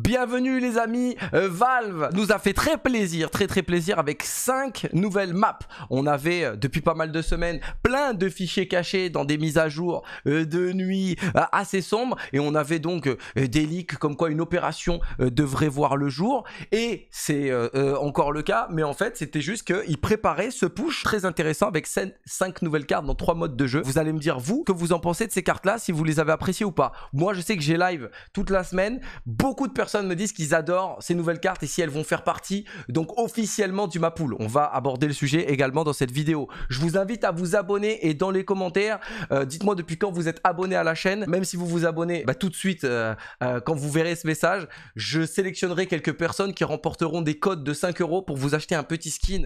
Bienvenue les amis, euh, Valve nous a fait très plaisir, très très plaisir avec 5 nouvelles maps. On avait euh, depuis pas mal de semaines plein de fichiers cachés dans des mises à jour euh, de nuit assez sombres et on avait donc des leaks comme quoi une opération devrait voir le jour et c'est encore le cas mais en fait c'était juste qu'ils préparaient ce push très intéressant avec 5 nouvelles cartes dans 3 modes de jeu. Vous allez me dire vous que vous en pensez de ces cartes là si vous les avez appréciées ou pas. Moi je sais que j'ai live toute la semaine, beaucoup de personnes personnes me disent qu'ils adorent ces nouvelles cartes et si elles vont faire partie donc officiellement du Mapool. On va aborder le sujet également dans cette vidéo. Je vous invite à vous abonner et dans les commentaires, euh, dites-moi depuis quand vous êtes abonné à la chaîne. Même si vous vous abonnez bah, tout de suite euh, euh, quand vous verrez ce message, je sélectionnerai quelques personnes qui remporteront des codes de 5 euros pour vous acheter un petit skin,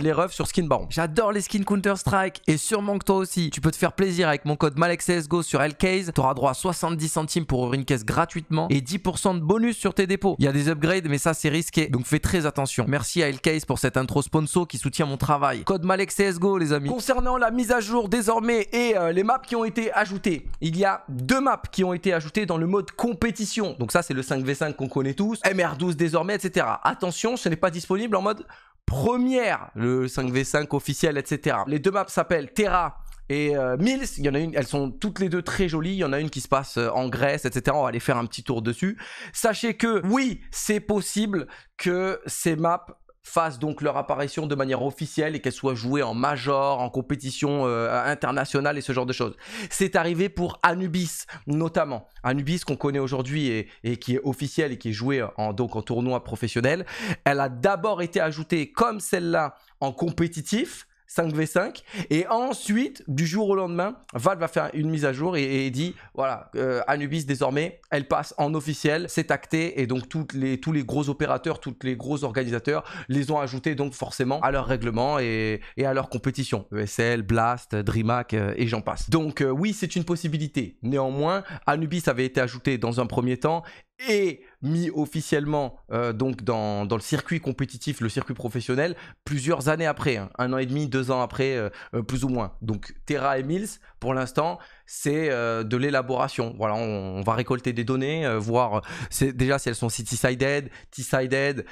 les refs sur Skin Baron. J'adore les skins Counter-Strike et sûrement que toi aussi, tu peux te faire plaisir avec mon code MALEXSGO sur LKs. Tu auras droit à 70 centimes pour ouvrir une caisse gratuitement et 10% de bonus sur tes dépôts. Il y a des upgrades, mais ça c'est risqué. Donc fais très attention. Merci à Elcase pour cette intro sponsor qui soutient mon travail. Code Malek CSGO les amis. Concernant la mise à jour désormais et euh, les maps qui ont été ajoutées, il y a deux maps qui ont été ajoutées dans le mode compétition. Donc ça c'est le 5v5 qu'on connaît tous, MR12 désormais, etc. Attention, ce n'est pas disponible en mode première, le 5v5 officiel, etc. Les deux maps s'appellent Terra et euh, Mills, il y en a une, elles sont toutes les deux très jolies. Il y en a une qui se passe euh, en Grèce, etc. On va aller faire un petit tour dessus. Sachez que oui, c'est possible que ces maps fassent donc leur apparition de manière officielle et qu'elles soient jouées en major, en compétition euh, internationale et ce genre de choses. C'est arrivé pour Anubis notamment. Anubis qu'on connaît aujourd'hui et, qui est officielle et qui est jouée donc en tournoi professionnel. Elle a d'abord été ajoutée comme celle-là en compétitif 5v5. Et ensuite, du jour au lendemain, Valve va faire une mise à jour et, dit voilà, euh, Anubis désormais, elle passe en officiel, c'est acté. Et donc, les, tous les gros opérateurs, tous les gros organisateurs les ont ajoutés donc forcément à leur règlement et, à leur compétition. ESL, Blast, DreamHack euh, et j'en passe. Donc, euh, oui, c'est une possibilité. Néanmoins, Anubis avait été ajouté dans un premier temps et mis officiellement euh, donc dans, le circuit compétitif, le circuit professionnel, plusieurs années après, hein. un an et demi, deux ans après, euh, euh, plus ou moins. Donc Terra et Mills, pour l'instant, c'est euh, de l'élaboration. Voilà, on, va récolter des données, euh, voir euh, déjà si elles sont city-sided, T-sided,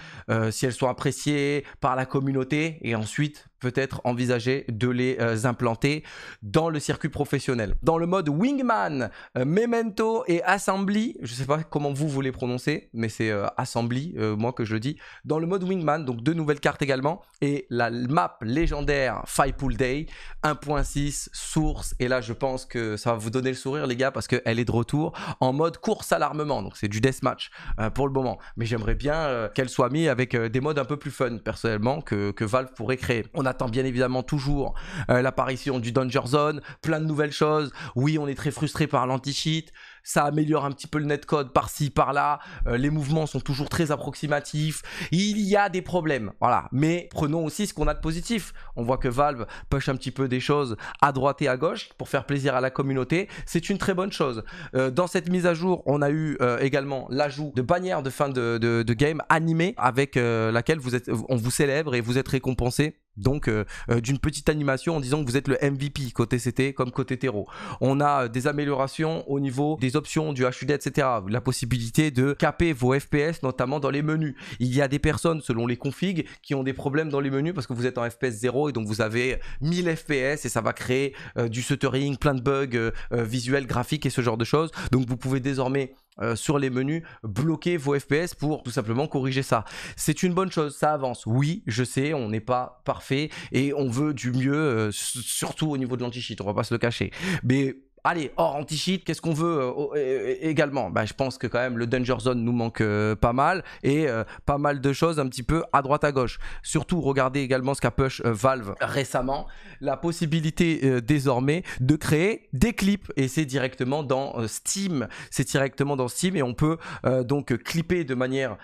si elles sont appréciées par la communauté, et ensuite peut-être envisager de les implanter dans le circuit professionnel. Dans le mode Wingman, Memento et Assembly, je ne sais pas comment vous voulez prononcer, mais c'est Assembly, moi que je dis. Dans le mode Wingman, donc deux nouvelles cartes également, et la map légendaire Firepool Day 1.6 source, et là je pense que ça va vous donner le sourire, les gars, parce qu'elle est de retour en mode course à l'armement. Donc c'est du deathmatch euh, pour le moment. Mais j'aimerais bien euh, qu'elle soit mise avec euh, des modes un peu plus fun, personnellement, que, Valve pourrait créer. On attend bien évidemment toujours l'apparition du Danger Zone, plein de nouvelles choses. Oui, on est très frustré par l'anti-cheat ça améliore un petit peu le netcode par-ci, par-là, euh, les mouvements sont toujours très approximatifs, il y a des problèmes, voilà. Mais prenons aussi ce qu'on a de positif. On voit que Valve push un petit peu des choses à droite et à gauche pour faire plaisir à la communauté, c'est une très bonne chose. Euh, dans cette mise à jour, on a eu euh, également l'ajout de bannières de fin de, game animées avec laquelle vous êtes, on vous célèbre et vous êtes récompensé donc euh, euh, d'une petite animation en disant que vous êtes le MVP côté CT comme côté terreau. On a euh, des améliorations au niveau des options du HUD, etc. La possibilité de caper vos FPS notamment dans les menus. Il y a des personnes selon les configs qui ont des problèmes dans les menus parce que vous êtes en FPS 0 et donc vous avez 1000 FPS et ça va créer du stuttering, plein de bugs visuels, graphiques et ce genre de choses. Donc vous pouvez désormais euh, sur les menus, bloquer vos FPS pour tout simplement corriger ça. C'est une bonne chose, ça avance. Oui, je sais, on n'est pas parfait et on veut du mieux, euh, surtout au niveau de l'anti-cheat, on va pas se le cacher. Mais allez, hors anti-cheat, qu'est-ce qu'on veut euh, également bah, Je pense que quand même le Danger Zone nous manque euh, pas mal et euh, pas mal de choses un petit peu à droite à gauche. Surtout, regardez également ce qu'a push Valve récemment, la possibilité désormais de créer des clips et c'est directement dans Steam. C'est directement dans Steam et on peut donc clipper de manière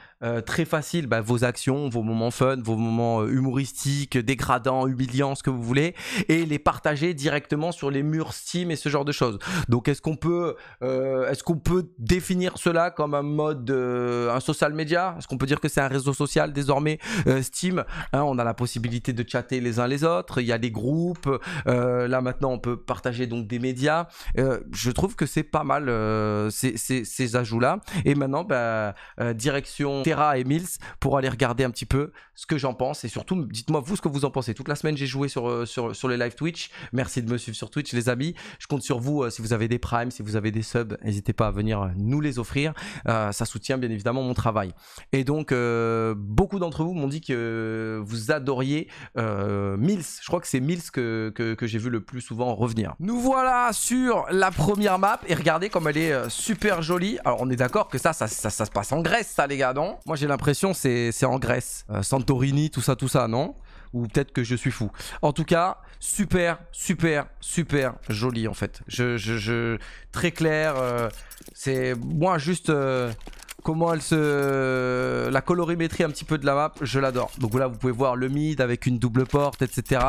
très facile bah, vos actions, vos moments fun, vos moments humoristiques, dégradants, humiliants, ce que vous voulez et les partager directement sur les murs Steam et ce genre de choses. Donc est-ce qu'on peut, euh, est-ce qu'on peut définir cela comme un mode, euh, un social media Est-ce qu'on peut dire que c'est un réseau social désormais euh, Steam, hein, on a la possibilité de chatter les uns les autres. Il y a des groupes. là maintenant, on peut partager donc des médias. je trouve que c'est pas mal ces, ajouts-là. Et maintenant, bah, direction Terra et Mills pour aller regarder un petit peu ce que j'en pense et surtout, dites-moi vous ce que vous en pensez. Toute la semaine, j'ai joué sur, sur, sur les live Twitch. Merci de me suivre sur Twitch, les amis. Je compte sur vous euh, si vous avez des primes, si vous avez des subs, n'hésitez pas à venir euh, nous les offrir. Euh, ça soutient bien évidemment mon travail. Et donc, beaucoup d'entre vous m'ont dit que vous adoriez Mills. Je crois que c'est Mills que, j'ai vu le plus souvent revenir. Nous voilà sur la première map. Et regardez comme elle est super jolie. Alors, on est d'accord que ça ça, ça se passe en Grèce, ça, les gars, non Moi, j'ai l'impression c'est en Grèce. Santorini, tout ça, tout ça, non ou peut-être que je suis fou. En tout cas, super, super, super joli en fait. Je, je, très clair. Euh, c'est moi juste. Euh, comment elle se... La colorimétrie un petit peu de la map, je l'adore. Donc là, vous pouvez voir le mid avec une double porte, etc.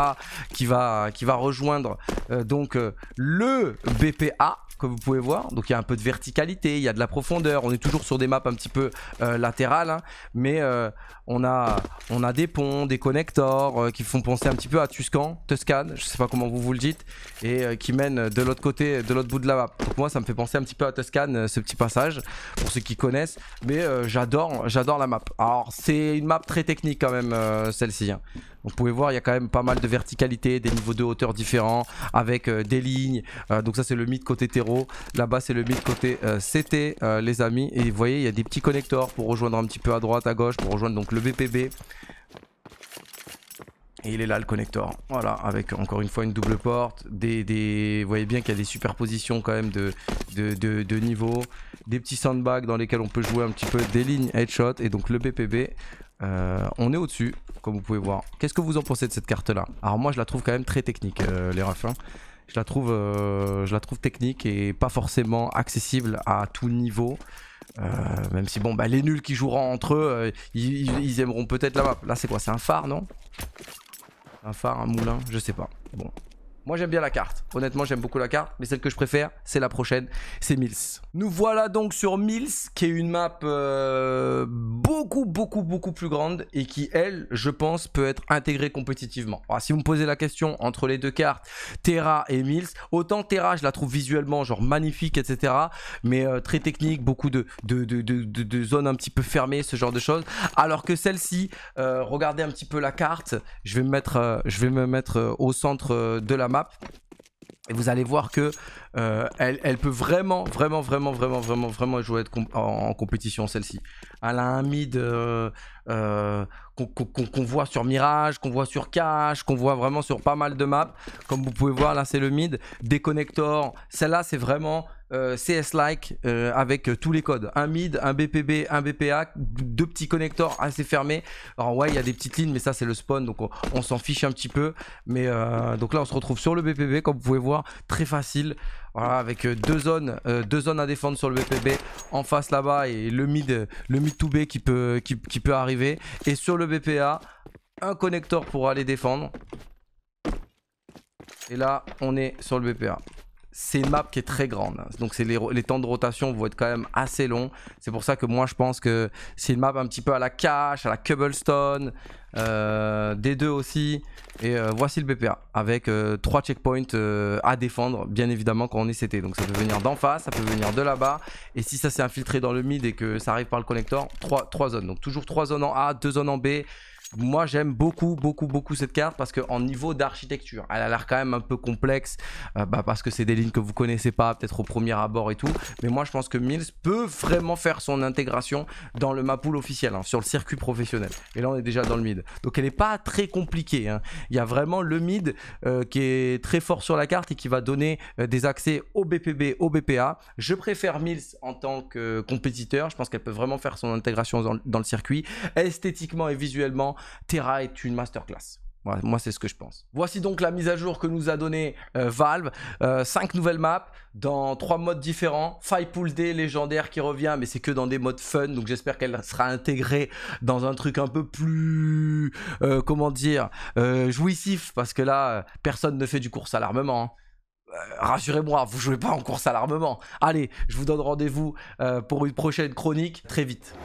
Qui va, qui va rejoindre euh, donc euh, le BPA que vous pouvez voir. Donc il y a un peu de verticalité, il y a de la profondeur. On est toujours sur des maps un petit peu euh, latérales, hein. mais on, a, on a des ponts, des connectors qui font penser un petit peu à Tuscan, Tuscan, je sais pas comment vous vous le dites, et qui mènent de l'autre côté, de l'autre bout de la map. Donc moi ça me fait penser un petit peu à Tuscan ce petit passage, pour ceux qui connaissent. Mais euh, j'adore j'adore la map. Alors c'est une map très technique quand même euh, celle-ci. Hein. Vous pouvez voir il y a quand même pas mal de verticalité, des niveaux de hauteur différents avec euh, des lignes. donc ça c'est le mythe côté terreau. Là-bas c'est le mythe côté CT les amis. Et vous voyez il y a des petits connecteurs pour rejoindre un petit peu à droite, à gauche, pour rejoindre donc le BPB. Et il est là le connecteur. Voilà, avec encore une fois une double porte. Des, Vous voyez bien qu'il y a des superpositions quand même de, de, de, niveaux. Des petits sandbags dans lesquels on peut jouer un petit peu des lignes headshot. Et donc le BPB, euh, on est au-dessus, comme vous pouvez voir. Qu'est-ce que vous en pensez de cette carte-là Alors moi je la trouve quand même très technique, euh, les rafins. Je, la trouve, euh, je la trouve technique et pas forcément accessible à tout niveau. même si bon, bah, les nuls qui joueront entre eux, ils, aimeront peut-être la map. Là, c'est quoi C'est un phare, non un phare, un moulin, je sais pas. Bon, moi j'aime bien la carte. Honnêtement j'aime beaucoup la carte. Mais celle que je préfère c'est la prochaine. C'est Mills. Nous voilà donc sur Mills qui est une map euh, beaucoup beaucoup beaucoup plus grande. Et qui elle je pense peut être intégrée compétitivement. Alors, si vous me posez la question entre les deux cartes Terra et Mills. Autant Terra je la trouve visuellement genre magnifique etc. Mais euh, très technique. Beaucoup de, de, zones un petit peu fermées. Ce genre de choses. Alors que celle-ci euh, regardez un petit peu la carte. Je vais me mettre, je vais me mettre au centre de la map. Et vous allez voir que euh, elle, elle, peut vraiment, vraiment, vraiment, vraiment, vraiment, vraiment jouer en, compétition celle-ci. Elle a un mid euh, euh, qu'on voit sur Mirage, qu'on voit sur Cache, qu'on voit vraiment sur pas mal de maps. Comme vous pouvez voir, là c'est le mid. Déconnector. Celle-là, c'est vraiment euh, CS-like euh, avec euh, tous les codes. Un mid, un BPB, un BPA, deux petits connecteurs assez fermés. Alors ouais, il y a des petites lignes, mais ça c'est le spawn, donc on, s'en fiche un petit peu. Mais donc là, on se retrouve sur le BPB, comme vous pouvez voir, très facile. Voilà, avec deux zones, deux zones à défendre sur le BPB, en face là-bas et le mid, le mid to B qui peut, qui peut arriver. Et sur le BPA, un connecteur pour aller défendre. Et là, on est sur le BPA c'est une map qui est très grande. Donc les, les, temps de rotation vont être quand même assez longs. C'est pour ça que moi je pense que c'est une map un petit peu à la cache, à la cobblestone, euh, D2 aussi. Et euh, voici le BPA avec euh, trois 3 checkpoints euh, à défendre, bien évidemment, quand on est CT. Donc ça peut venir d'en face, ça peut venir de là-bas. Et si ça s'est infiltré dans le mid et que ça arrive par le connecteur, trois 3 zones. Donc toujours trois zones en A, deux zones en B moi j'aime beaucoup beaucoup beaucoup cette carte parce qu'en niveau d'architecture elle a l'air quand même un peu complexe euh, bah, parce que c'est des lignes que vous connaissez pas peut-être au premier abord et tout mais moi je pense que Mills peut vraiment faire son intégration dans le Mapool officiel hein, sur le circuit professionnel et là on est déjà dans le mid donc elle n'est pas très compliquée hein. il y a vraiment le mid euh, qui est très fort sur la carte et qui va donner euh, des accès au BPB au BPA je préfère Mills en tant que compétiteur je pense qu'elle peut vraiment faire son intégration dans le circuit esthétiquement et visuellement Terra est une masterclass. moi, c'est ce que je pense. Voici donc la mise à jour que nous a donnée euh, Valve. Euh, cinq nouvelles maps dans trois modes différents. Firepool D légendaire qui revient, mais c'est que dans des modes fun. Donc j'espère qu'elle sera intégrée dans un truc un peu plus, euh, comment dire, jouissif. Parce que là, personne ne fait du course à l'armement. Hein. rassurez-moi, vous jouez pas en course à l'armement. Allez, je vous donne rendez-vous pour une prochaine chronique très vite.